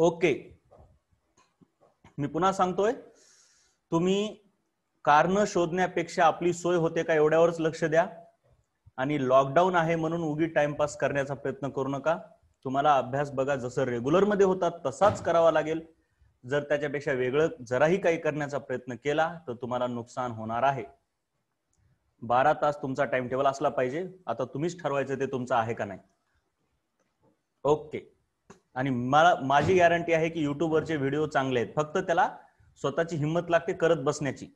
Okay मी पुन्हा सांगतोय तुम्ही कारण शोधण्यापेक्षा आपली सोय होते का एवढ्यावरच लक्ष द्या आणि लॉकडाऊन आहे म्हणून उगी टाइमपास करण्याचा प्रयत्न करू नका तुम्हाला अभ्यास बघा जसं रेग्युलरमध्ये होता तसाच करावा लागेल जर त्याच्यापेक्षा वेगळं जराही काही करण्याचा प्रयत्न केला तर तुम्हाला नुकसान होणार आहे बारा तास तुमचा टाइम टेबल असला पाहिजे आता तुम्हीच ठरवायचं ते तुमचं आहे का नाही ओके आणि मला माझी गॅरंटी आहे की युट्यूबवरचे व्हिडिओ चांगले आहेत फक्त त्याला स्वतःची हिंमत लागते करत बसण्याची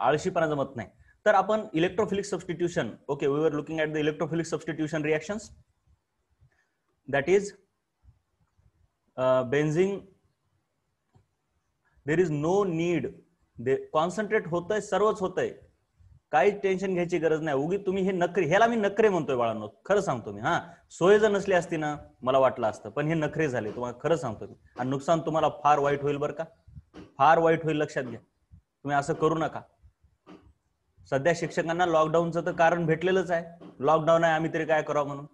आळशीपणा जमत नाही तर आपण electrophilic substitution okay we are looking at the electrophilic substitution reaction that is benzene there is no need they concentrate होतंय सर्वच होतंय काहीच टेन्शन घ्यायची गरज नाही उगी तुम्ही हे नखरे ह्याला मी नखरे म्हणतोय बाळांनो खरं सांगतो मी हा सोय जर नसली असती ना मला वाटलं असतं पण हे नखरे झाले तुम्हाला खरं सांगतो मी आणि नुकसान तुम्हाला फार वाईट होईल बरं का फार वाईट होईल लक्षात घ्या तुम्ही असं करू नका सध्या शिक्षकांना लॉकडाऊनचं तर कारण भेटलेलंच आहे लॉकडाऊन आहे आम्ही तरी काय करावं म्हणून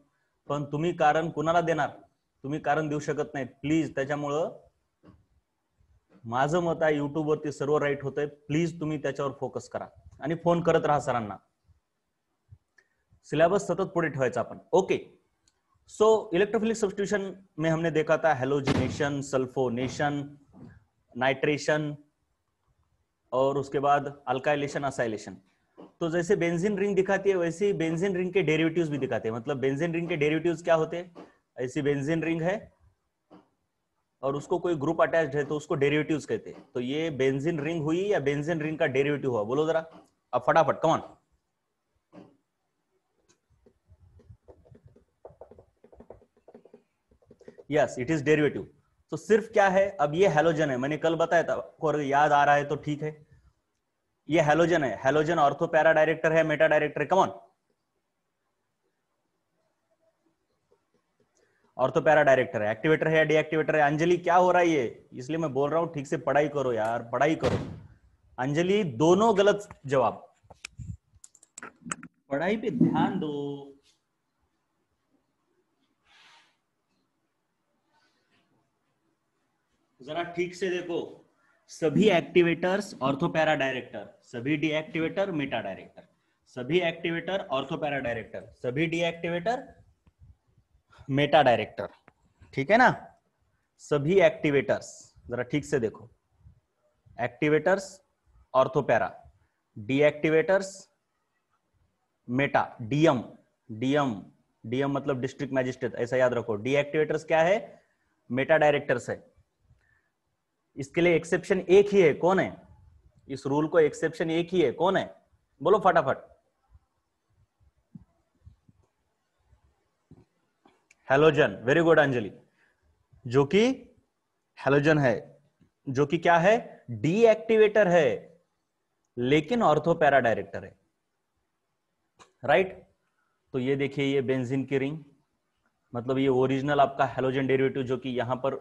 पण तुम्ही कारण कुणाला देणार तुम्ही कारण देऊ शकत नाही प्लीज त्याच्यामुळं माझं मत आहे युट्यूबवरती सर्व राईट होतंय प्लीज तुम्ही त्याच्यावर फोकस करा फोन कर राहा सिलेबस सतत पुढे अपन ओके सो इलेक्ट्रोफिलिक सब्स्टिट्यूशन में हमने देखा था हेलोजिनेशन सल्फोनेशन नाइट्रेशन और उसके बाद अल्काइलेशन असाइलेशन तो जैसे बेंजीन रिंग दिखाती है वैसे बेंजीन रिंग के डेरिवेटिव्स भी दिखाते हैं मतलब बेंजीन रिंग के डेरिवेटिव्स क्या होते हैं ऐसी बेंजीन रिंग है और उसको कोई ग्रुप अटैच्ड है तो उसको डेरिवेटिव्स कहते हैं तो ये बेंजीन रिंग हुई या बेंजीन रिंग का डेरिवेटिव हुआ बोलो जरा अब फटाफट come on yes it is derivative तो सिर्फ क्या है अब ये हेलोजन है मैंने कल बताया था और याद आ रहा है तो ठीक है ये हेलोजन है हेलोजन ऑर्थो पैरा डायरेक्टर है मेटा डायरेक्टर है कमॉन ऑर्थो पैरा डायरेक्टर है एक्टिवेटर है डीएक्टिवेटर है अंजलि क्या हो रहा है ये इसलिए मैं बोल रहा हूँ ठीक से पढ़ाई करो यार पढ़ाई करो अंजलि दोनों गलत जवाब पढ़ाई पे ध्यान दो जरा ठीक से देखो सभी एक्टिवेटर्स ऑर्थोपैरा डायरेक्टर सभी डीएक्टिवेटर मेटा डायरेक्टर सभी एक्टिवेटर ऑर्थोपैरा डायरेक्टर सभी डीएक्टिवेटर मेटा डायरेक्टर ठीक है ना सभी एक्टिवेटर्स जरा ठीक से देखो activators ortho para deactivators meta DM DM DM मतलब डिस्ट्रिक्ट मैजिस्ट्रेट ऐसा याद रखो डीएक्टिवेटर्स क्या है मेटा डायरेक्टर्स है इसके लिए एक्सेप्शन एक ही है कौन है इस रूल को एक्सेप्शन एक ही है कौन है बोलो फटाफट हेलोजन वेरी गुड अंजलि जो कि हेलोजन है जो कि क्या है डीएक्टिवेटर है लेकिन ऑर्थो पैरा डायरेक्टर है राइट right? तो ये देखिए ये बेंजीन की रिंग मतलब ये ओरिजिनल आपका हेलोजन डेरिवेटिव जो कि यहां पर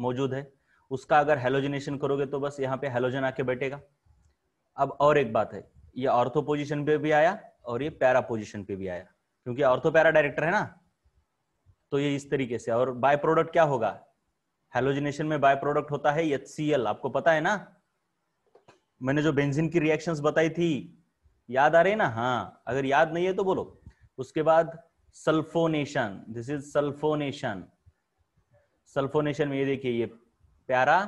मौजूद है उसका अगर हेलोजनेशन करोगे तो बस यहां पे हेलोजन आके बैठेगा अब और एक बात है ये ऑर्थो पोजिशन पे भी आया और ये पैरा पोजिशन पे भी आया क्योंकि ऑर्थो पैरा डायरेक्टर है ना तो ये इस तरीके से और बाय प्रोडक्ट क्या होगा हेलोजनेशन में बाय प्रोडक्ट होता है एच आपको पता है ना मैंने जो बेंजीन की रिएक्शंस बताई थी याद आ रही है ना हाँ अगर याद नहीं है तो बोलो उसके बाद sulphonation this is sulphonation sulphonation में ये देखिए ये प्यारा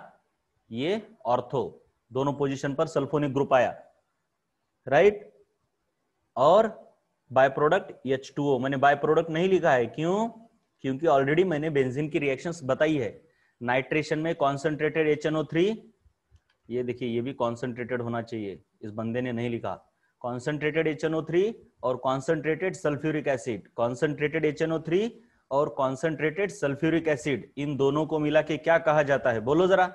ये ऑर्थो दोनों पोजीशन पर सल्फोनिक ग्रुप आया राइट और बाय प्रोडक्ट एच मैंने बाय प्रोडक्ट नहीं लिखा है क्यों क्योंकि ऑलरेडी मैंने बेंजीन की रिएक्शंस बताई है नाइट्रेशन में कॉन्सेंट्रेटेड एच एनओ थ्री ये देखिए ये भी कॉन्सेंट्रेटेड होना चाहिए इस बंदे ने नहीं लिखा कॉन्सेंट्रेटेड एच और concentrated sulphuric acid concentrated H और कॉन्सेंट्रेटेड सल्फ्यूरिक एसिड इन दोनों को मिला के क्या कहा जाता है बोलो जरा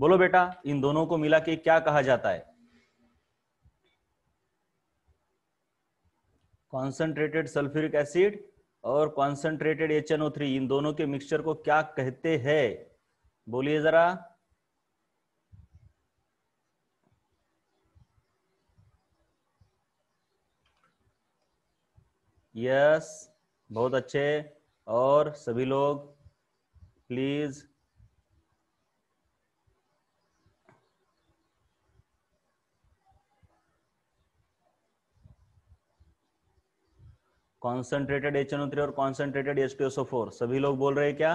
बोलो बेटा इन दोनों को मिला के क्या कहा जाता है कॉन्सेंट्रेटेड सल्फ्यूरिक एसिड और कॉन्सेंट्रेटेड एच इन दोनों के मिक्सचर को क्या कहते हैं बोलिए जरा यस बहुत अच्छे और सभी लोग please concentrated H NO three और कॉन्सेंट्रेटेड एच एसओ फोर सभी लोग बोल रहे हैं क्या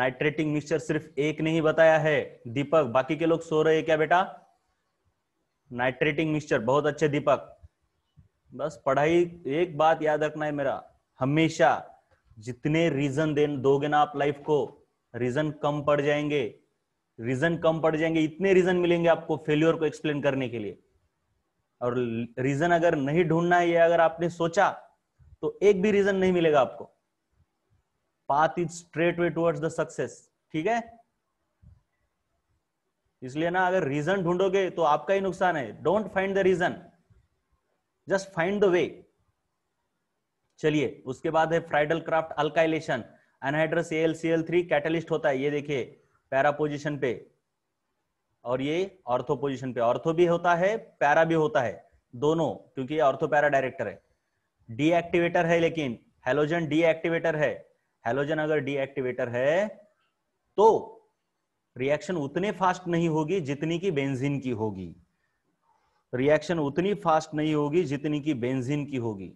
नाइट्रेटिंग मिक्सचर सिर्फ एक नहीं बताया है दीपक बाकी के लोग सो रहे हैं क्या बेटा नाइट्रेटिंग मिक्सचर बहुत अच्छे दीपक बस पढ़ाई एक बात याद रखना है मेरा हमेशा जितने रीजन दे दोगे ना आप लाइफ को रीजन कम पड़ जाएंगे रीजन कम पड़ जाएंगे इतने रीजन मिलेंगे आपको फेल्यूर को एक्सप्लेन करने के लिए और रीजन अगर नहीं ढूंढना है ये अगर आपने सोचा तो एक भी रीजन नहीं मिलेगा आपको path is straight way towards the success ठीक है इसलिए ना अगर रीजन ढूंढोगे तो आपका ही नुकसान है don't find the reason just find the way चलिए उसके बाद है Friedel Craft alkylation anhydrous L C L three catalyst होता है ये देखिए पैरा पोजिशन पे और ये ऑर्थो पोजिशन पे ऑर्थो भी होता है पैरा भी होता है दोनों क्योंकि ऑर्थो पैरा डायरेक्टर है डीएक्टिवेटर है लेकिन हेलोजन डीएक्टिवेटर है हेलोजन अगर डीएक्टिवेटर है तो रिएक्शन उतने फास्ट नहीं होगी जितनी की बेंजीन की होगी रिएक्शन उतनी फास्ट नहीं होगी जितनी की बेंजीन की होगी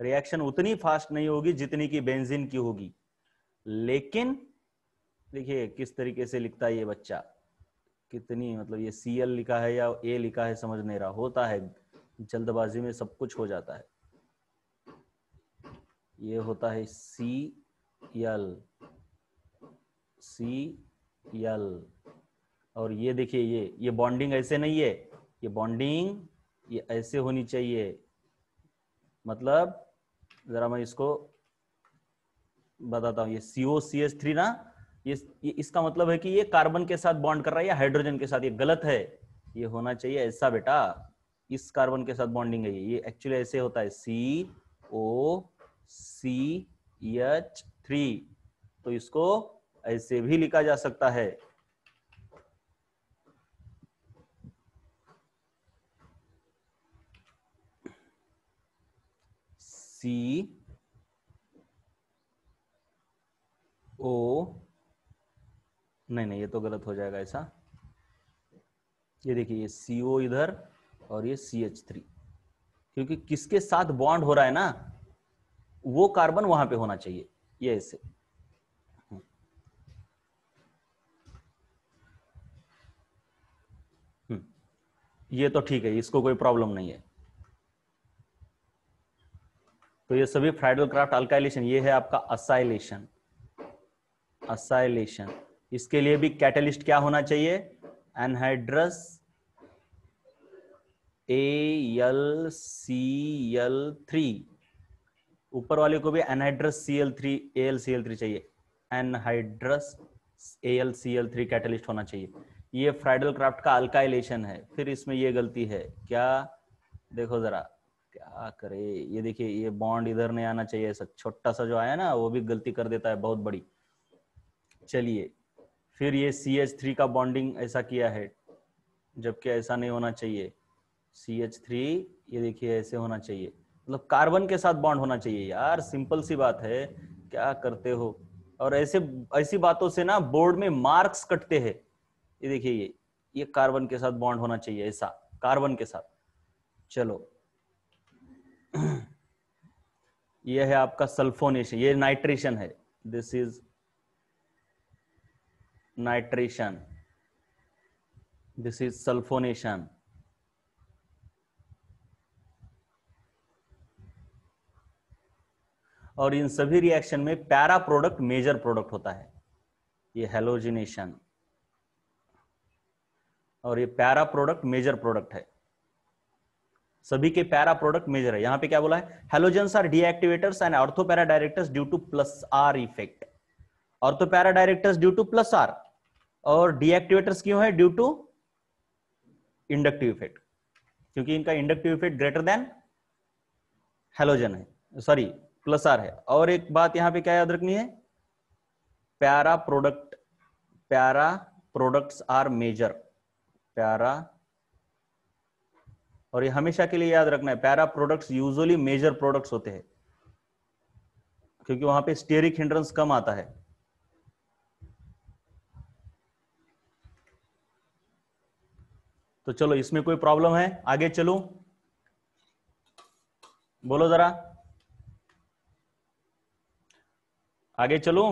रिएक्शन उतनी फास्ट नहीं होगी जितनी की बेंजीन की होगी लेकिन देखिए किस तरीके से लिखता है ये बच्चा कितनी मतलब ये सी एल लिखा है या ए लिखा है समझ नहीं रहा होता है जल्दबाजी में सब कुछ हो जाता है ये होता है सी एल सी एल और ये देखिए ये ये बॉन्डिंग ऐसे नहीं है ये बॉन्डिंग ये ऐसे होनी चाहिए मतलब जरा मैं इसको बताता हूं ये सीओ सी एस थ्री ना ये, ये इसका मतलब है कि ये कार्बन के साथ बॉन्ड कर रहा है या हाइड्रोजन के साथ ये गलत है ये होना चाहिए ऐसा बेटा इस कार्बन के साथ बॉन्डिंग है ये एक्चुअली ऐसे होता है सी ओ सी एच थ्री तो इसको ऐसे भी लिखा जा सकता है सी ओ नहीं नहीं ये तो गलत हो जाएगा ऐसा ये देखिए ये सी ओ इधर और ये सी एच थ्री क्योंकि किसके साथ बॉन्ड हो रहा है ना वो कार्बन वहां पे होना चाहिए ये ऐसे हम्म। हम्म। ये तो ठीक है इसको कोई प्रॉब्लम नहीं है तो ये सभी फ्राइडल क्राफ्ट अल्काइलेशन ये है आपका असाइलेशन असाइलेशन इसके लिए भी कैटलिस्ट क्या होना चाहिए anhydrous L C L three ऊपर वाले को भी anhydrous C L three A L C L three चाहिए anhydrous A L C L three catalyst होना चाहिए ये फ्राइडल क्राफ्ट का अल्काइलेशन है फिर इसमें ये गलती है क्या देखो जरा क्या करे ये देखिए ये बॉन्ड इधर नहीं आना चाहिए छोटा सा जो आया ना वो भी गलती कर देता है बहुत बड़ी चलिए फिर ये सी एच थ्री का बॉन्डिंग ऐसा किया है जबकि ऐसा नहीं होना चाहिए सी एच थ्री ये देखिए ऐसे होना चाहिए मतलब कार्बन के साथ बॉन्ड होना चाहिए यार सिंपल सी बात है क्या करते हो और ऐसे ऐसी बातों से ना बोर्ड में मार्क्स कटते हैं ये देखिए ये ये कार्बन के साथ बॉन्ड होना चाहिए ऐसा कार्बन के साथ चलो ये है आपका सल्फोनेशन ये नाइट्रेशन है this is nitration this is sulphonation और इन सभी रिएक्शन में पैरा प्रोडक्ट मेजर प्रोडक्ट होता है ये हेलोजिनेशन और ये पैरा प्रोडक्ट मेजर प्रोडक्ट है सभी के पैरा प्रोडक्ट मेजर है यहाँ पे क्या बोला है halogens are deactivators and ortho para directors due to plus R effect ortho para directors due to plus R और डीएक्टिवेटर्स क्यों है ड्यू टू इंडक्टिव इफेक्ट क्योंकि इनका inductive effect greater than halogen है सॉरी प्लस आर है और एक बात यहां पे क्या याद रखनी है para product para products are major para और ये हमेशा के लिए याद रखना है para products usually major products होते हैं क्योंकि वहां पे स्टेरिक हिंड्रेंस कम आता है तो चलो इसमें कोई प्रॉब्लम है आगे चलो बोलो जरा आगे चलो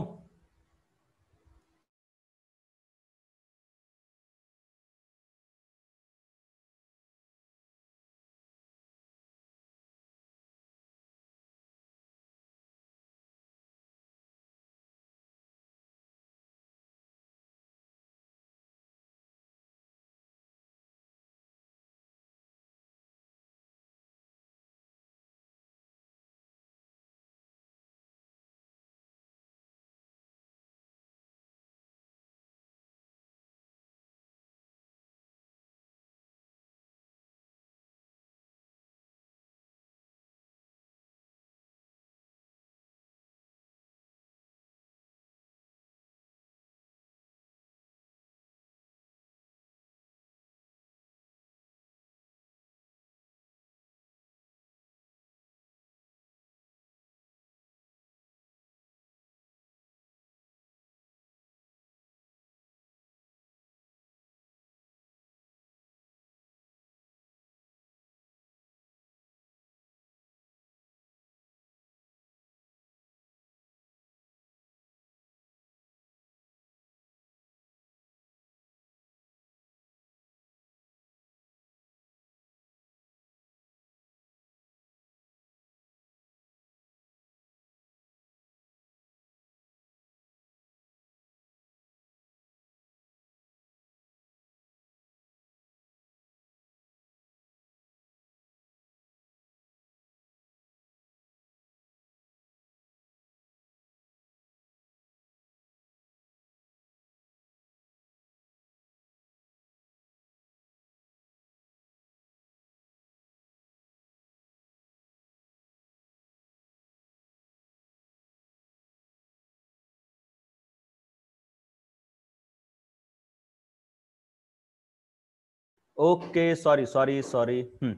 okay sorry sorry sorry hmm,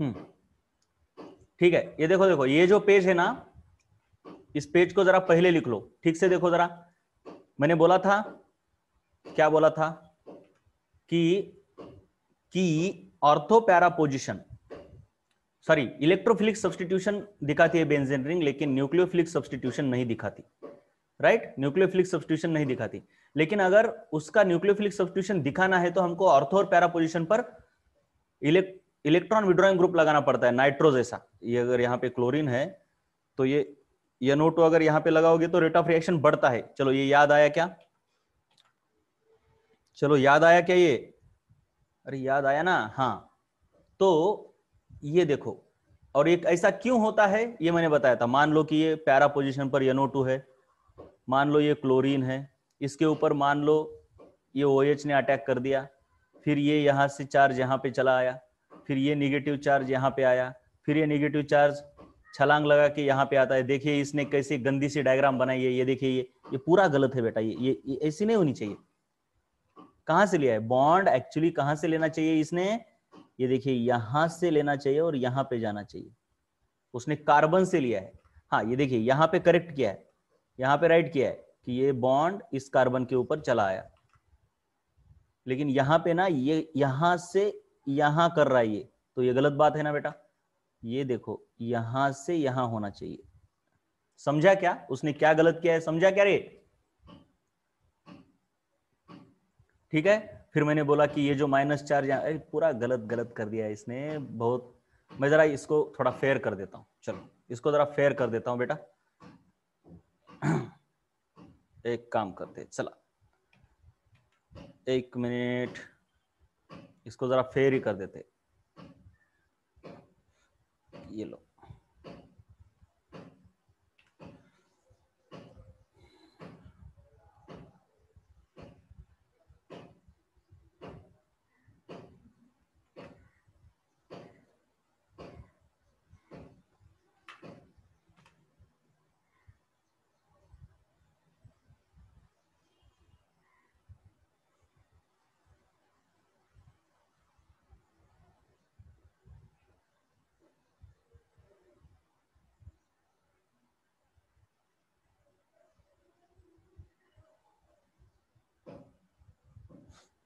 hmm ठीक है ये देखो देखो ये जो पेज है ना इस पेज को जरा पहले लिख लो ठीक से देखो जरा मैंने बोला था क्या बोला था कि कि ortho para position sorry electrophilic substitution दिखाती है बेंजेन रिंग लेकिन न्यूक्लियोफिलिक सब्सटीट्यूशन नहीं दिखाती राइट न्यूक्लियोफिलिक सब्सटीट्यूशन नहीं दिखाती लेकिन अगर उसका न्यूक्लियोफिलिक सब्सटीट्यूशन दिखाना है तो हमको ऑर्थो और पैरा पोजिशन पर इलेक्ट्रॉन विड्रॉइंग ग्रुप लगाना पड़ता है नाइट्रोज ऐसा ये अगर यहाँ पे क्लोरीन है तो ये ये नोट तो अगर यहाँ पे लगाओगे तो रेट ऑफ रिएक्शन बढ़ता है चलो ये याद आया क्या चलो याद आया क्या ये अरे याद आया ना हाँ तो ये देखो और एक ऐसा क्यों होता है ये मैंने बताया था मान लो कि ये पैरा पोजिशन पर एनओ टू है मान लो ये क्लोरीन है इसके ऊपर मान लो ये ओ OH ने अटैक कर दिया फिर ये यहाँ से चार्ज यहाँ पे चला आया फिर ये निगेटिव चार्ज यहाँ पे आया फिर ये निगेटिव चार्ज छलांग लगा के यहाँ पे आता है देखिए इसने कैसे गंदी सी डायग्राम बनाई है ये देखिए ये ये पूरा गलत है बेटा ये ये, ऐसी नहीं होनी चाहिए कहाँ से लिया है बॉन्ड एक्चुअली कहाँ से लेना चाहिए इसने ये देखिए यहाँ से लेना चाहिए और यहाँ पे जाना चाहिए उसने कार्बन से लिया है हाँ ये देखिए यहाँ पे करेक्ट किया है यहाँ पे राइट किया है कि ये बॉन्ड इस कार्बन के ऊपर चला आया लेकिन यहां पे ना ये यहां से यहां कर रहा है ये तो ये गलत बात है ना बेटा ये देखो यहां से यहां होना चाहिए समझा क्या उसने क्या गलत किया है समझा क्या रे ठीक है फिर मैंने बोला कि ये जो माइनस चार पूरा गलत गलत कर दिया है इसने बहुत मैं जरा इसको थोड़ा फेयर कर देता हूं चलो इसको जरा फेयर कर देता हूं बेटा एक काम करते चला एक मिनट इसको जरा फेर ही कर देते ये लो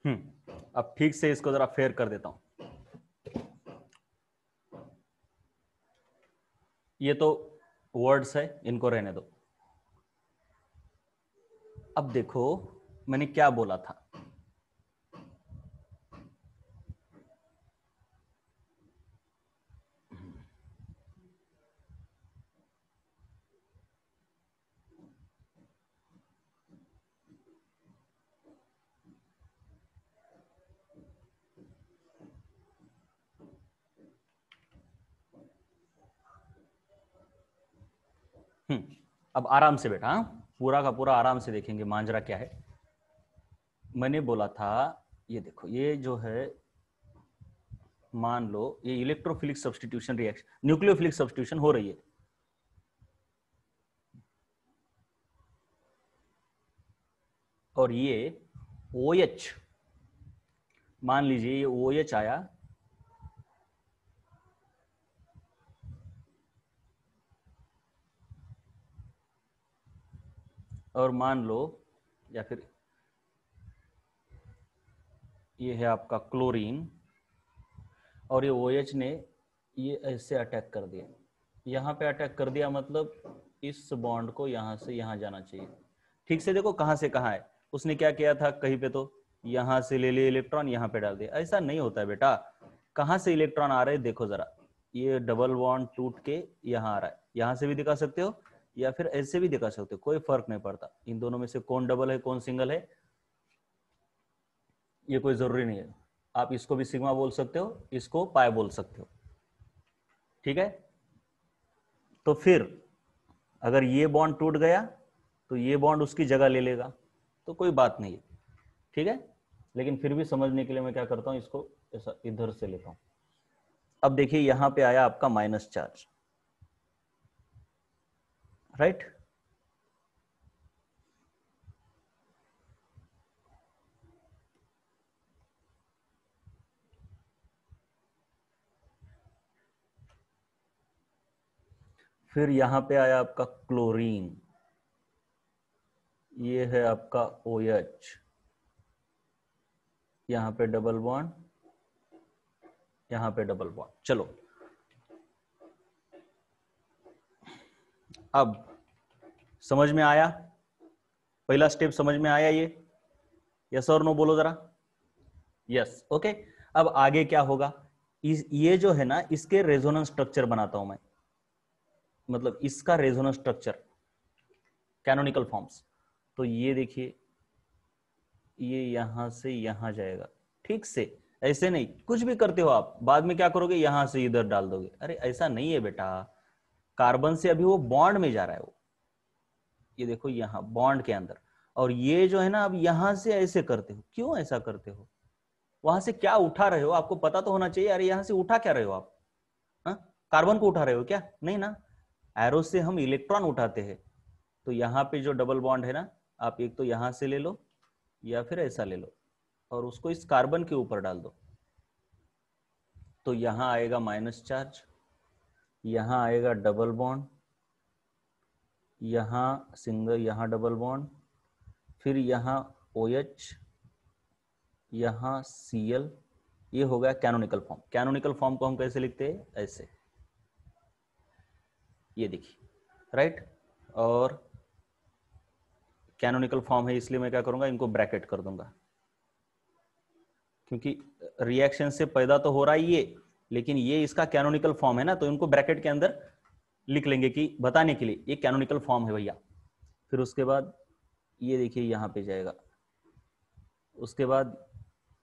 हम्म अब ठीक से इसको जरा फेयर कर देता हूं ये तो वर्ड्स है इनको रहने दो अब देखो मैंने क्या बोला था हम्म, अब आराम से बेटा हाँ? पूरा का पूरा आराम से देखेंगे मांजरा क्या है मैंने बोला था ये देखो ये जो है मान लो ये electrophilic substitution reaction nucleophilic substitution हो रही है और ये ओ OH, मान लीजिए ये ओ OH आया और मान लो या फिर ये है आपका क्लोरीन और ये ओ OH ने ये ऐसे अटैक कर दिया यहाँ पे अटैक कर दिया मतलब इस बॉन्ड को यहां से यहां जाना चाहिए ठीक से देखो कहां से कहां है उसने क्या किया था कहीं पे तो यहां से ले लिए इलेक्ट्रॉन यहां पे डाल दिया ऐसा नहीं होता है बेटा कहां से इलेक्ट्रॉन आ रहे देखो जरा ये डबल बॉन्ड टूट के यहां आ रहा है यहां से भी दिखा सकते हो या फिर ऐसे भी दिखा सकते हो कोई फर्क नहीं पड़ता इन दोनों में से कौन डबल है कौन सिंगल है ये कोई जरूरी नहीं है आप इसको भी सिग्मा बोल सकते हो इसको पाए बोल सकते हो ठीक है तो फिर अगर ये बॉन्ड टूट गया तो ये बॉन्ड उसकी जगह ले लेगा तो कोई बात नहीं है ठीक है लेकिन फिर भी समझने के लिए मैं क्या करता हूँ इसको ऐसा इधर से लेता हूं अब देखिए यहां पे आया आपका माइनस चार्ज right फिर यहां पे आया आपका क्लोरीन ये है आपका ओ एच यहां पर डबल वन यहां पे डबल वन चलो अब समझ में आया पहला स्टेप समझ में आया ये यस और नो बोलो जरा यस ओके अब आगे क्या होगा इस ये जो है ना इसके रेजोनेंस स्ट्रक्चर बनाता हूं मैं मतलब इसका रेजोनेंस स्ट्रक्चर कैनोनिकल फॉर्म्स तो ये देखिए ये यहां से यहां जाएगा ठीक से ऐसे नहीं कुछ भी करते हो आप बाद में क्या करोगे यहां से इधर डाल दोगे अरे ऐसा नहीं है बेटा कार्बन से अभी वो बॉन्ड में जा रहा है वो ये देखो यहां बॉन्ड के अंदर और ये जो है ना अब यहां से ऐसे करते हो क्यों ऐसा करते हो वहां से क्या उठा रहे हो आपको पता तो होना चाहिए अरे यहां से उठा क्या रहे हो आप हाँ? कार्बन को उठा रहे हो क्या नहीं ना एरो से हम इलेक्ट्रॉन उठाते हैं तो यहाँ पे जो डबल बॉन्ड है ना आप एक तो यहां से ले लो या फिर ऐसा ले लो और उसको इस कार्बन के ऊपर डाल दो तो यहां आएगा माइनस चार्ज यहां आएगा डबल बॉन्ड यहां सिंगल यहां डबल बॉन्ड फिर यहां ओ एच यहां सी एल ये हो गया कैनोनिकल फॉर्म कैनोनिकल फॉर्म को हम कैसे लिखते हैं ऐसे ये देखिए राइट और कैनोनिकल फॉर्म है इसलिए मैं क्या करूंगा इनको ब्रैकेट कर दूंगा क्योंकि रिएक्शन से पैदा तो हो रहा है ये लेकिन ये इसका कैनोनिकल फॉर्म है ना तो इनको ब्रैकेट के अंदर लिख लेंगे कि बताने के लिए ये कैनोनिकल फॉर्म है भैया फिर उसके बाद ये देखिए यहाँ पे जाएगा उसके बाद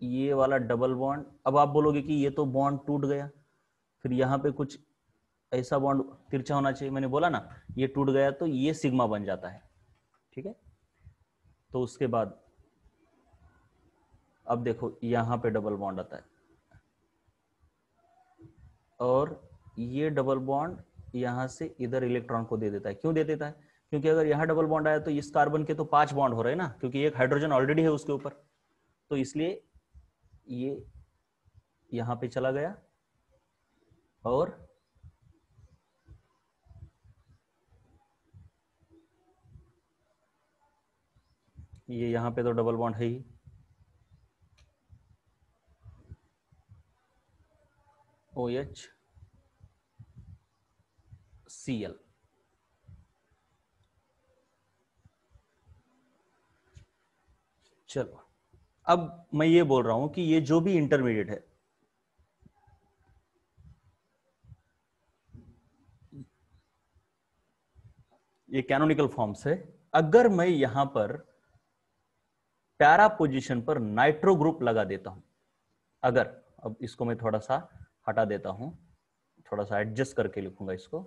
ये वाला डबल बॉन्ड अब आप बोलोगे कि ये तो बॉन्ड टूट गया फिर यहाँ पे कुछ ऐसा बॉन्ड तिरछा होना चाहिए मैंने बोला ना ये टूट गया तो ये सिग्मा बन जाता है ठीक है तो उसके बाद अब देखो यहाँ पे डबल बॉन्ड आता है और ये डबल बॉन्ड यहां से इधर इलेक्ट्रॉन को दे देता है क्यों दे देता है क्योंकि अगर यहाँ डबल बॉन्ड आया तो इस कार्बन के तो पांच बॉन्ड हो रहे हैं ना क्योंकि एक हाइड्रोजन ऑलरेडी है उसके ऊपर तो इसलिए ये यहां पे चला गया और ये यहां पे तो डबल बॉन्ड है ही ओ एच सी एल चलो अब मैं ये बोल रहा हूं कि ये जो भी इंटरमीडिएट है ये कैनोनिकल फॉर्म्स है अगर मैं यहां पर पैरा पोजीशन पर नाइट्रो ग्रुप लगा देता हूं अगर अब इसको मैं थोड़ा सा हटा देता हूं थोड़ा सा एडजस्ट करके लिखूंगा इसको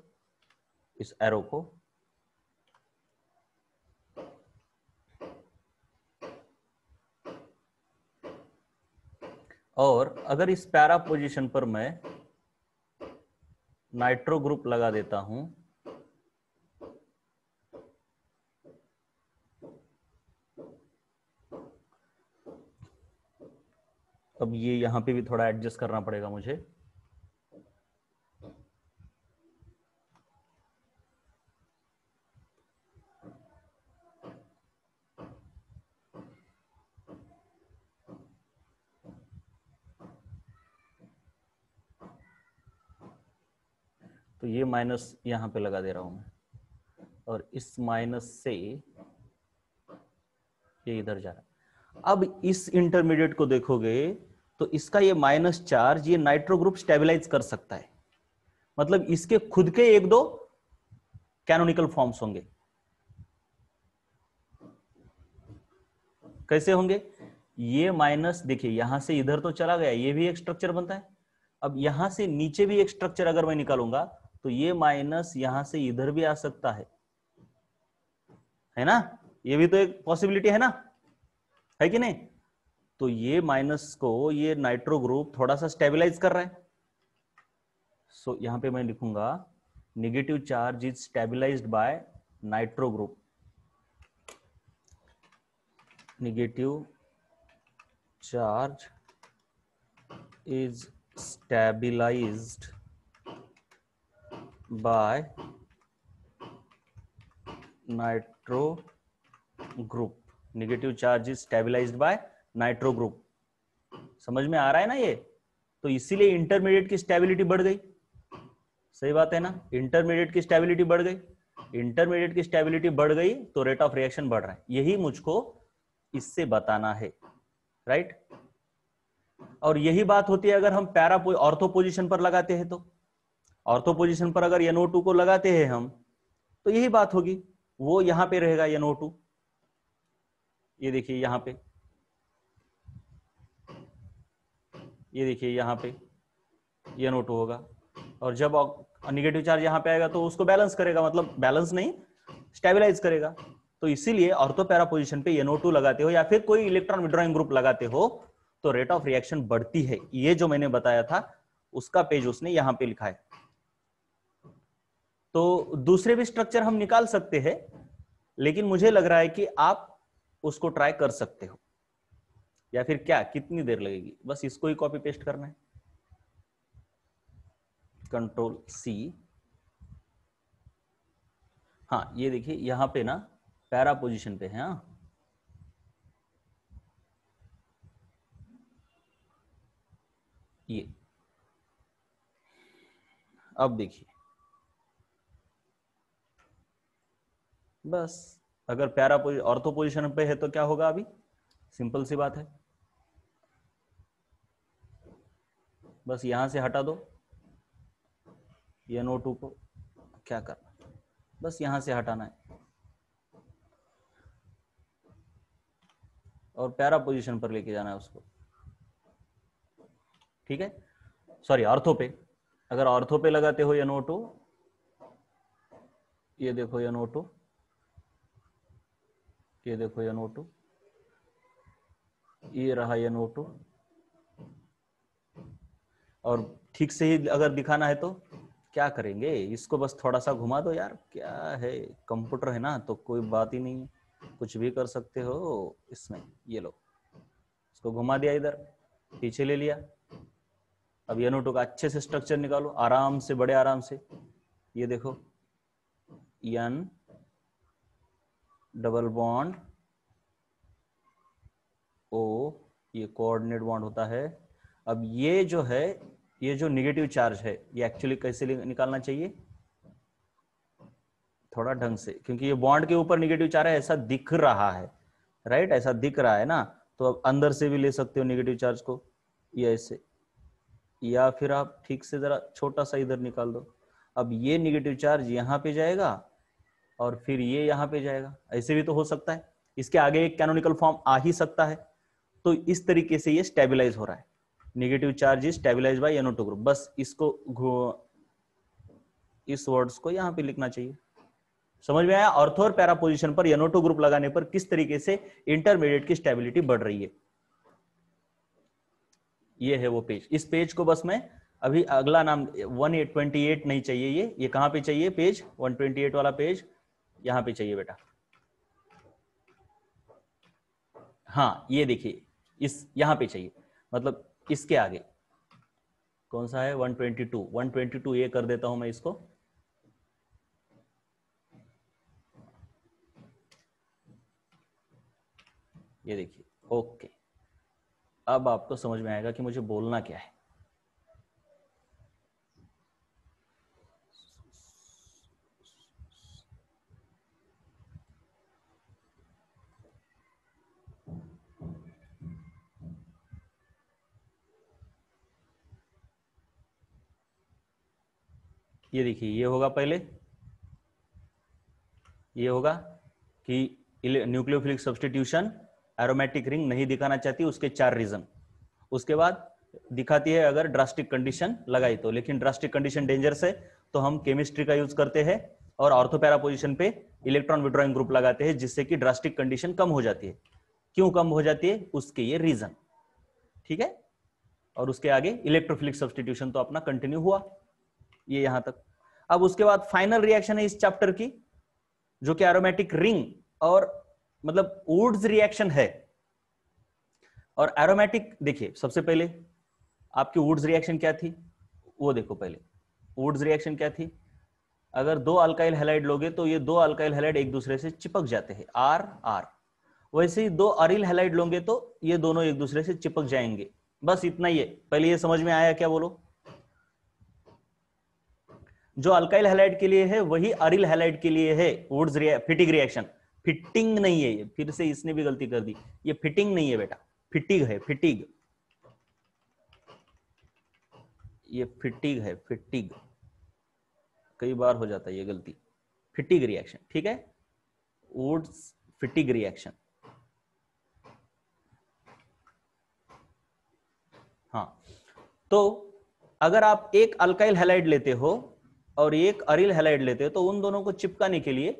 इस एरो को और अगर इस पैरा पोजीशन पर मैं नाइट्रो ग्रुप लगा देता हूं अब ये यहां पे भी थोड़ा एडजस्ट करना पड़ेगा मुझे तो ये माइनस यहां पे लगा दे रहा हूं मैं और इस माइनस से ये इधर जा रहा अब इस इंटरमीडिएट को देखोगे तो इसका ये माइनस चार्ज ये नाइट्रो ग्रुप स्टेबिलाईज कर सकता है मतलब इसके खुद के एक दो कैनोनिकल फॉर्म्स होंगे कैसे होंगे ये माइनस देखिए यहां से इधर तो चला गया ये भी एक स्ट्रक्चर बनता है अब यहां से नीचे भी एक स्ट्रक्चर अगर मैं निकालूंगा तो ये माइनस यहां से इधर भी आ सकता है है ना ये भी तो एक पॉसिबिलिटी है ना है कि नहीं तो ये माइनस को ये नाइट्रो ग्रुप थोड़ा सा स्टेबलाइज कर रहा है सो so, यहां पे मैं लिखूंगा negative charge is stabilized by nitro group negative charge is stabilized by nitro group negative charge is stabilized by nitro group समझ में आ रहा है ना ये तो इसीलिए इंटरमीडिएट की स्टेबिलिटी बढ़ गई सही बात है ना इंटरमीडिएट की स्टेबिलिटी बढ़ गई इंटरमीडिएट की स्टेबिलिटी बढ़ गई तो रेट ऑफ रिएक्शन बढ़ रहा है यही मुझको इससे बताना है राइट और यही बात होती है अगर हम पैरा ऑर्थो पोजिशन पर लगाते हैं तो ऑर्थो पोजिशन पर अगर एनओ टू को लगाते हैं हम तो यही बात होगी वो यहां पे रहेगा एनओ टू ये देखिए यहां पे ये देखिए यहाँ पे ये नोट होगा और जब निगेटिव चार्ज यहाँ पे आएगा तो उसको बैलेंस करेगा मतलब बैलेंस नहीं स्टेबिलाईज करेगा तो इसीलिए पैरा पोजिशन पे एनओ टू लगाते हो या फिर कोई इलेक्ट्रॉन विड्रॉइंग ग्रुप लगाते हो तो रेट ऑफ रिएक्शन बढ़ती है ये जो मैंने बताया था उसका पेज उसने यहाँ पे लिखा है तो दूसरे भी स्ट्रक्चर हम निकाल सकते हैं लेकिन मुझे लग रहा है कि आप उसको ट्राई कर सकते हो या फिर क्या कितनी देर लगेगी बस इसको ही कॉपी पेस्ट करना है कंट्रोल सी हाँ ये देखिए यहां पे ना पैरा पोजीशन पे है हाँ ये अब देखिए बस अगर प्यारा ऑर्थो पोजिशन पे है तो क्या होगा अभी सिंपल सी बात है बस यहां से हटा दो ये नो टू को क्या करना बस यहां से हटाना है और प्यारा पोजीशन पर लेके जाना है उसको ठीक है सॉरी ऑर्थो पे अगर ऑर्थो पे लगाते हो ये नो टू ये देखो ये नो टू ये देखो ओ टू ये रहा ओ टू और ठीक से ही अगर दिखाना है तो क्या करेंगे इसको बस थोड़ा सा घुमा दो यार क्या है कंप्यूटर है ना तो कोई बात ही नहीं कुछ भी कर सकते हो इसमें ये लो इसको घुमा दिया इधर पीछे ले लिया अब ये नोटो का अच्छे से स्ट्रक्चर निकालो आराम से बड़े आराम से ये देखो यन डबल बॉन्ड ओ ये कोऑर्डिनेट बॉन्ड होता है अब ये जो है ये जो निगेटिव चार्ज है ये एक्चुअली कैसे निकालना चाहिए थोड़ा ढंग से क्योंकि ये बॉन्ड के ऊपर निगेटिव चार्ज है ऐसा दिख रहा है राइट ऐसा दिख रहा है ना तो अब अंदर से भी ले सकते हो निगेटिव चार्ज को ये ऐसे या फिर आप ठीक से जरा छोटा सा इधर निकाल दो अब ये निगेटिव चार्ज यहाँ पे जाएगा और फिर ये यहाँ पे जाएगा ऐसे भी तो हो सकता है इसके आगे एक कैनोनिकल फॉर्म आ ही सकता है तो इस तरीके से ये स्टेबिलाईज हो रहा है negative charge is stabilize by NO two group बस इसको इस वर्ड्स को यहाँ पे लिखना चाहिए समझ में आया ऑर्थो और पैरा पोजिशन पर एनोटो ग्रुप लगाने पर किस तरीके से इंटरमीडिएट की स्टेबिलिटी बढ़ रही है ये है वो पेज इस पेज को बस मैं अभी अगला नाम वन एट ट्वेंटी एट नहीं चाहिए ये ये कहां पे चाहिए पेज वन ट्वेंटी एट वाला पेज यहां पे चाहिए बेटा हाँ ये देखिए इस यहां पे चाहिए मतलब इसके आगे कौन सा है 122 122 ये कर देता हूं मैं इसको ये देखिए ओके अब आपको समझ में आएगा कि मुझे बोलना क्या है ये देखिए ये होगा पहले ये होगा कि न्यूक्लियोफिलिक सब्सटीट्यूशन एरोमेटिक रिंग नहीं दिखाना चाहती उसके चार रीजन उसके बाद दिखाती है अगर ड्रास्टिक कंडीशन लगाई तो लेकिन ड्रास्टिक कंडीशन डेंजरस है तो हम केमिस्ट्री का यूज करते हैं और ऑर्थोपैरा पोजिशन पे इलेक्ट्रॉन विड्रॉइंग ग्रुप लगाते हैं जिससे कि ड्रास्टिक कंडीशन कम हो जाती है क्यों कम हो जाती है उसके ये रीजन ठीक है और उसके आगे इलेक्ट्रोफिलिक सब्सटीट्यूशन तो अपना कंटिन्यू हुआ ये यहां तक अब उसके बाद फाइनल रिएक्शन है इस चैप्टर की जो कि एरोमेटिक रिंग और मतलब वुड्स रिएक्शन है और एरोमेटिक देखिए सबसे पहले आपकी वुड्स रिएक्शन क्या थी वो देखो पहले वुड्स रिएक्शन क्या थी अगर दो अल्काइल हेलाइड लोगे तो ये दो अल्काइल हेलाइड एक दूसरे से चिपक जाते हैं आर आर वैसे ही दो अरिल हेलाइड लोगे तो ये दोनों एक दूसरे से चिपक जाएंगे बस इतना ही है पहले ये समझ में आया क्या बोलो जो अल्काइल हैलाइड के लिए है वही अरिल हैलाइड के लिए है वुड्स रिया, फिटिंग रिएक्शन फिटिंग नहीं है ये फिर से इसने भी गलती कर दी ये फिटिंग नहीं है बेटा फिटिग है फिटिंग ये फिटिंग है फिटिंग कई बार हो जाता है ये गलती फिटिंग रिएक्शन ठीक है वुड्स फिटिंग रिएक्शन हाँ तो अगर आप एक अल्काइल हैलाइड लेते हो और एक अरिल हेलाइड लेते हैं तो उन दोनों को चिपकाने के लिए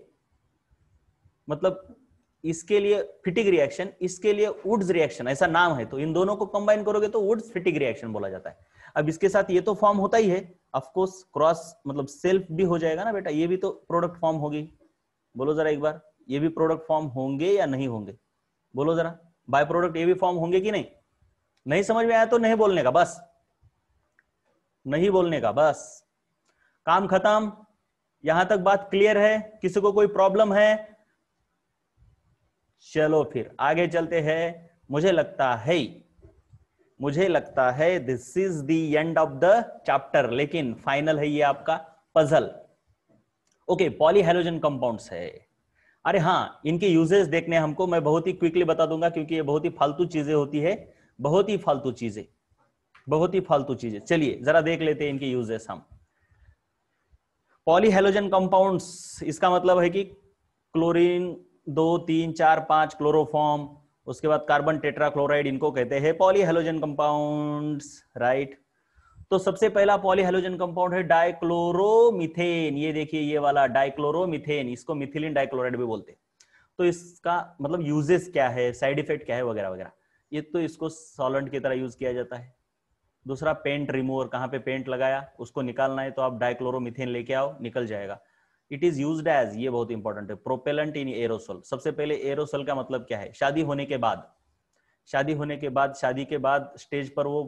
मतलब इसके लिए फिटिक रिएक्शन इसके लिए वुड्स रिएक्शन ऐसा नाम है तो इन दोनों को कंबाइन करोगे तो वुड्स फिटिक रिएक्शन बोला जाता है अब इसके साथ ये तो फॉर्म होता ही है ऑफकोर्स क्रॉस मतलब सेल्फ भी हो जाएगा ना बेटा ये भी तो प्रोडक्ट फॉर्म होगी बोलो जरा एक बार ये भी प्रोडक्ट फॉर्म होंगे या नहीं होंगे बोलो जरा बाय प्रोडक्ट ये भी फॉर्म होंगे कि नहीं नहीं समझ में आया तो नहीं बोलने का बस नहीं बोलने का बस काम खत्म यहां तक बात क्लियर है किसी को कोई प्रॉब्लम है चलो फिर आगे चलते हैं मुझे लगता है मुझे लगता है this is the end of the chapter लेकिन फाइनल है ये आपका पजल ओके पॉलीहेलोजन कंपाउंड्स है अरे हाँ इनके यूजेस देखने हमको मैं बहुत ही क्विकली बता दूंगा क्योंकि ये बहुत ही फालतू चीजें होती है बहुत ही फालतू चीजें बहुत ही फालतू चीजें चलिए जरा देख लेते हैं इनके यूजेस हम पॉलीहेलोजन कंपाउंड्स इसका मतलब है कि क्लोरीन दो तीन चार पांच क्लोरोफॉर्म उसके बाद कार्बन टेट्राक्लोराइड इनको कहते हैं पॉलीहेलोजन कंपाउंड्स राइट तो सबसे पहला पॉलीहेलोजन कंपाउंड है डाइक्लोरोमिथेन ये देखिए ये वाला डाइक्लोरोमिथेन इसको मिथिलिन डाइक्लोराइड भी बोलते हैं तो इसका मतलब यूजेस क्या है साइड इफेक्ट क्या है वगैरह वगैरह ये तो इसको सॉलेंट की तरह यूज किया जाता है दूसरा पेंट रिमूवर कहाँ पे पेंट लगाया उसको निकालना है तो आप डाइक्लोरोमिथेन लेके आओ निकल जाएगा इट इज यूज एज ये बहुत इंपॉर्टेंट है प्रोपेलेंट इन एरोसोल सबसे पहले एरोसोल का मतलब क्या है शादी होने के बाद शादी होने के बाद शादी के बाद स्टेज पर वो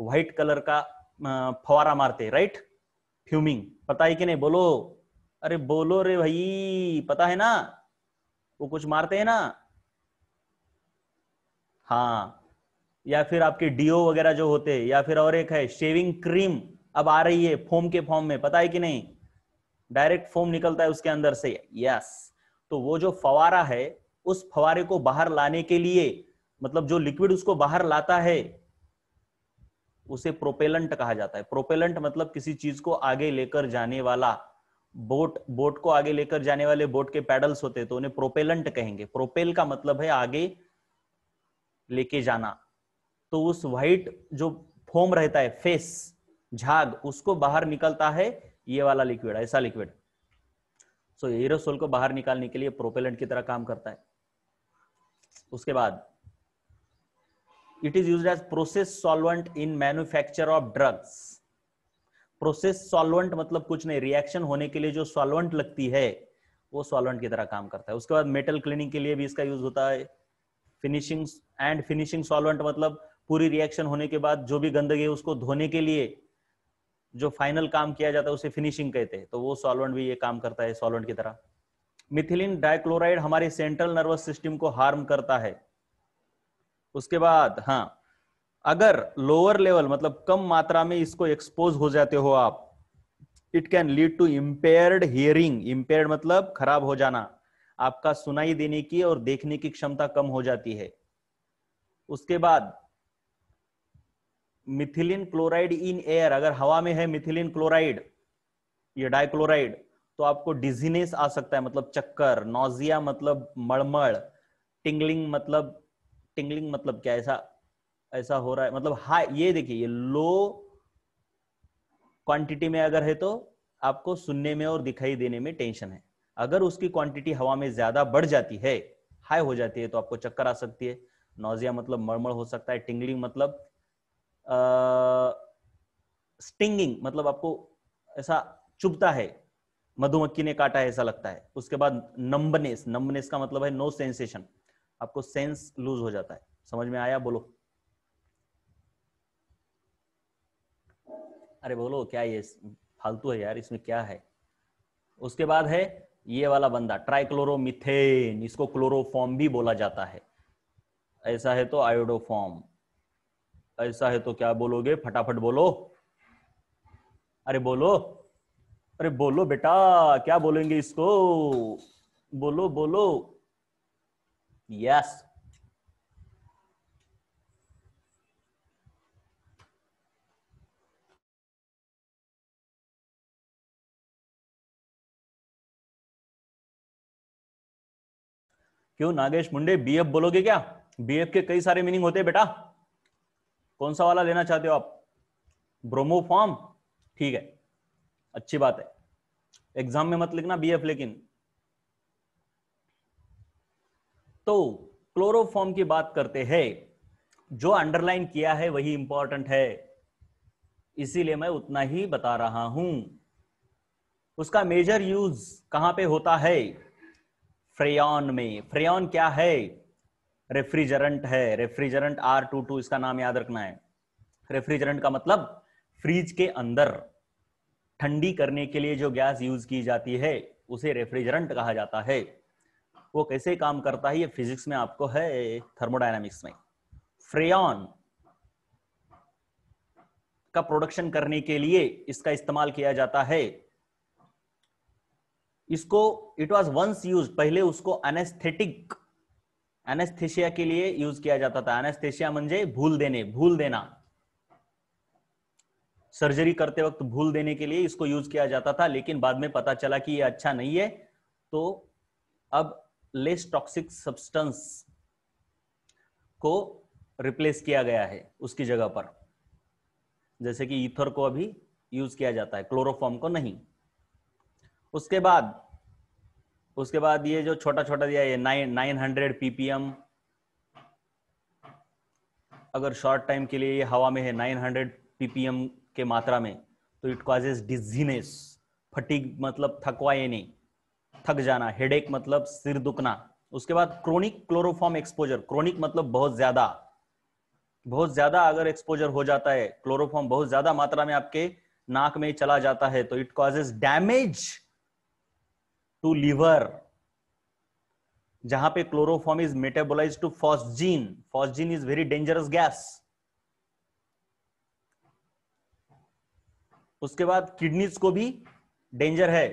व्हाइट कलर का फवारा मारते राइट फ्यूमिंग पता है कि नहीं बोलो अरे बोलो रे भाई पता है ना वो कुछ मारते हैं ना हाँ या फिर आपके डीओ वगैरह जो होते हैं या फिर और एक है शेविंग क्रीम अब आ रही है फोम के फॉर्म में पता है कि नहीं डायरेक्ट फोम निकलता है उसके अंदर से यस तो वो जो फवारा है उस फवारे को बाहर लाने के लिए मतलब जो लिक्विड उसको बाहर लाता है उसे प्रोपेलेंट कहा जाता है प्रोपेलेंट मतलब किसी चीज को आगे लेकर जाने वाला बोट बोट को आगे लेकर जाने वाले बोट के पैडल्स होते हैं तो उन्हें प्रोपेलेंट कहेंगे प्रोपेल का मतलब है आगे लेके जाना तो उस व्हाइट जो फोम रहता है फेस झाग उसको बाहर निकलता है ये वाला लिक्विड ऐसा लिक्विड सो so, एरोसोल को बाहर निकालने के लिए प्रोपेलेंट की तरह काम करता है उसके बाद it is use as process solvent in manufacture of drugs process solvent मतलब कुछ नहीं रिएक्शन होने के लिए जो सॉल्वेंट लगती है वो सॉल्वेंट की तरह काम करता है उसके बाद मेटल क्लीनिंग के लिए भी इसका यूज होता है फिनिशिंग एंड फिनिशिंग सॉल्वेंट मतलब पूरी रिएक्शन होने के बाद जो भी गंदगी उसको धोने के लिए जो फाइनल काम किया जाता है उसे फिनिशिंग कहते हैं तो वो सॉल्वेंट भी ये काम करता है सॉल्वेंट की तरह मिथिलिन डाइक्लोराइड हमारे सेंट्रल नर्वस सिस्टम को हार्म करता है उसके बाद हाँ अगर लोअर लेवल मतलब कम मात्रा में इसको एक्सपोज हो जाते हो आप it can lead to impaired hearing impaired मतलब खराब हो जाना आपका सुनाई देने की और देखने की क्षमता कम हो जाती है उसके बाद मिथिलिन क्लोराइड इन एयर अगर हवा में है मिथिलिन क्लोराइड ये डाइक्लोराइड तो आपको डिजीनेस आ सकता है मतलब चक्कर नोजिया मतलब मड़मड़ टिंगलिंग मतलब टिंगलिंग मतलब क्या ऐसा ऐसा हो रहा है मतलब हाई ये देखिए ये लो क्वांटिटी में अगर है तो आपको सुनने में और दिखाई देने में टेंशन है अगर उसकी क्वांटिटी हवा में ज्यादा बढ़ जाती है हाई हो जाती है तो आपको चक्कर आ सकती है नोजिया मतलब मड़मड़ हो सकता है टिंगलिंग मतलब स्टिंगिंग मतलब आपको ऐसा चुभता है मधुमक्खी ने काटा है ऐसा लगता है उसके बाद नंबनेस नंबनेस का मतलब है नो सेंसेशन आपको सेंस लूज हो जाता है समझ में आया बोलो अरे बोलो क्या ये फालतू है यार इसमें क्या है उसके बाद है ये वाला बंदा ट्राइक्लोरोमिथेन इसको क्लोरोफॉर्म भी बोला जाता है ऐसा है तो आयोडोफॉर्म ऐसा है तो क्या बोलोगे फटाफट बोलो अरे बोलो अरे बोलो बेटा क्या बोलेंगे इसको बोलो बोलो यस क्यों नागेश मुंडे बीएफ बोलोगे क्या बीएफ के कई सारे मीनिंग होते हैं बेटा कौन सा वाला लेना चाहते हो आप ब्रोमोफॉर्म ठीक है अच्छी बात है एग्जाम में मत लिखना बीएफ लेकिन तो क्लोरोफॉर्म की बात करते हैं जो अंडरलाइन किया है वही इंपॉर्टेंट है इसीलिए मैं उतना ही बता रहा हूं उसका मेजर यूज कहां पे होता है फ्रेयॉन में फ्रेयॉन क्या है रेफ्रिजरेंट है रेफ्रिजरेंट आर टू टू इसका नाम याद रखना है रेफ्रिजरेंट का मतलब फ्रिज के अंदर ठंडी करने के लिए जो गैस यूज की जाती है उसे रेफ्रिजरेंट कहा जाता है वो कैसे काम करता है ये फिजिक्स में आपको है थर्मोडायनामिक्स में फ्रेन का प्रोडक्शन करने के लिए इसका इस्तेमाल किया जाता है इसको इट वॉज वंस यूज पहले उसको एनेस्थेटिक एनेस्थेसिया के लिए यूज किया जाता था एनेस्थेसिया म्हणजे भूल देने भूल देना सर्जरी करते वक्त भूल देने के लिए इसको यूज किया जाता था लेकिन बाद में पता चला कि ये अच्छा नहीं है तो अब लेस टॉक्सिक सब्सटेंस को रिप्लेस किया गया है उसकी जगह पर जैसे कि ईथर को अभी यूज किया जाता है क्लोरोफॉर्म को नहीं उसके बाद उसके बाद ये जो छोटा छोटा दिया ये नाइन नाइन हंड्रेड पीपीएम अगर शॉर्ट टाइम के लिए ये हवा में है नाइन हंड्रेड पीपीएम के मात्रा में तो इट कॉजेज डिजीनेस फटीक मतलब थकवा ये नहीं थक जाना हेडेक मतलब सिर दुखना उसके बाद क्रोनिक क्लोरोफॉर्म एक्सपोजर क्रोनिक मतलब बहुत ज्यादा बहुत ज्यादा अगर एक्सपोजर हो जाता है क्लोरोफॉर्म बहुत ज्यादा मात्रा में आपके नाक में चला जाता है तो it causes damage to liver जहां पे chloroform is metabolize to phosgene phosgene is very dangerous gas उसके बाद किडनीज को भी डेंजर है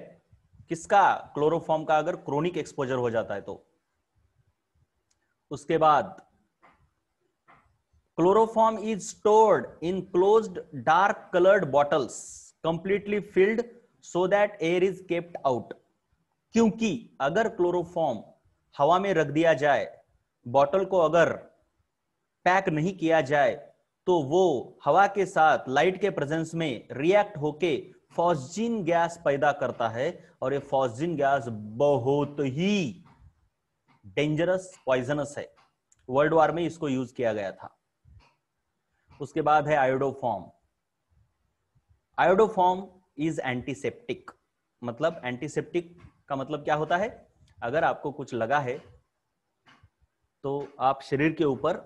किसका क्लोरोफॉर्म का अगर क्रोनिक एक्सपोजर हो जाता है तो उसके बाद chloroform is stored in closed dark coloured bottles completely filled so that air is kept out क्योंकि अगर क्लोरोफॉर्म हवा में रख दिया जाए बॉटल को अगर पैक नहीं किया जाए तो वो हवा के साथ लाइट के प्रेजेंस में रिएक्ट होके फॉस्जिन गैस पैदा करता है और ये फॉस्जिन गैस बहुत ही डेंजरस पॉइजनस है वर्ल्ड वार में इसको यूज किया गया था उसके बाद है आयोडोफॉर्म आयोडोफॉर्म इज एंटीसेप्टिक मतलब एंटीसेप्टिक का मतलब क्या होता है अगर आपको कुछ लगा है तो आप शरीर के ऊपर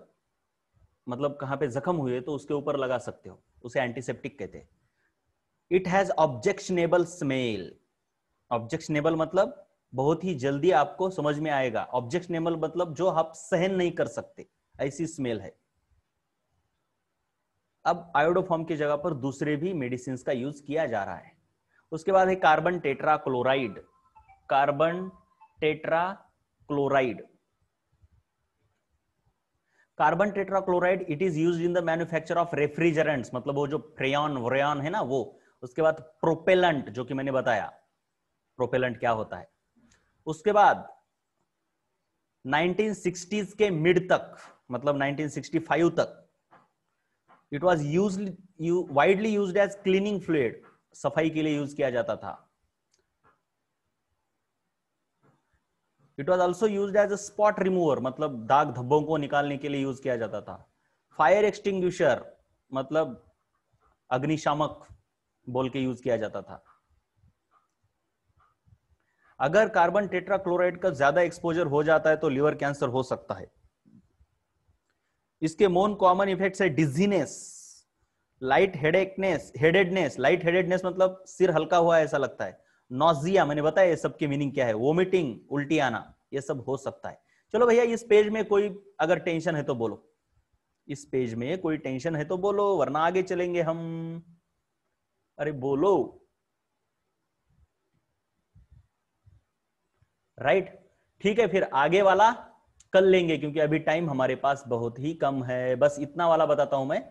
मतलब कहां पे जख्म हुए तो उसके ऊपर लगा सकते हो उसे एंटीसेप्टिक कहते हैं it has objectionable smell objectionable मतलब बहुत ही जल्दी आपको समझ में आएगा ऑब्जेक्शनेबल मतलब जो आप सहन नहीं कर सकते ऐसी स्मेल है अब आयोडोफॉर्म की जगह पर दूसरे भी मेडिसिन का यूज किया जा रहा है उसके बाद है carbon tetra chloride carbon tetra chloride carbon chloride it is use in the manufacture of refrigerants मतलब वो जो फ्रेन व्रेन है ना वो उसके बाद प्रोपेलेंट जो कि मैंने बताया प्रोपेलेंट क्या होता है उसके बाद 1960s के मिड तक मतलब 1965 तक it was use widely use as cleaning fluid सफाई के लिए यूज किया जाता था it was also use as a spot remover मतलब दाग धब्बों को निकालने के लिए यूज किया जाता था फायर एक्सटिंग मतलब अग्निशामक बोल के यूज किया जाता था अगर कार्बन टेट्राक्लोराइड का ज्यादा एक्सपोजर हो जाता है तो लिवर कैंसर हो सकता है इसके मोन कॉमन इफेक्ट है डिजीनेस लाइट हेडेकनेस हेडेडनेस लाइट हेडेडनेस मतलब सिर हल्का हुआ है ऐसा लगता है नोजिया मैंने बताया ये सब की मीनिंग क्या है वोमिटिंग उल्टी आना ये सब हो सकता है चलो भैया इस पेज में कोई अगर टेंशन है तो बोलो इस पेज में कोई टेंशन है तो बोलो वरना आगे चलेंगे हम अरे बोलो राइट ठीक है फिर आगे वाला कल लेंगे क्योंकि अभी टाइम हमारे पास बहुत ही कम है बस इतना वाला बताता हूं मैं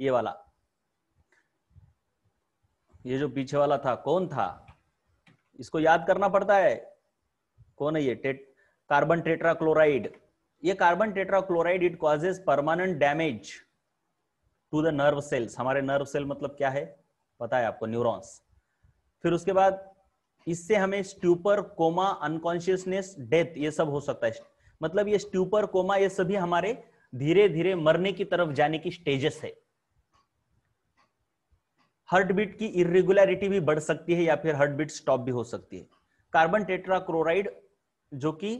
ये वाला ये जो पीछे वाला था कौन था इसको याद करना पड़ता है कौन है ये टेट कार्बन टेट्राक्लोराइड ये carbon tetrachloride it causes permanent damage to the nerve cells हमारे नर्व सेल मतलब क्या है पता है आपको न्यूरॉन्स फिर उसके बाद इससे हमें स्ट्यूपर कोमा अनकॉन्शियसनेस डेथ ये सब हो सकता है मतलब ये स्ट्यूपर कोमा ये सभी हमारे धीरे धीरे मरने की तरफ जाने की स्टेजेस है हार्ट बीट की इरेगुलरिटी भी बढ़ सकती है या फिर हार्ट बीट स्टॉप भी हो सकती है कार्बन टेट्राक्लोराइड जो कि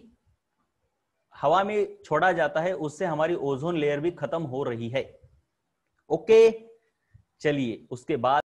हवा में छोड़ा जाता है उससे हमारी ओजोन लेयर भी खत्म हो रही है ओके चलिए उसके बाद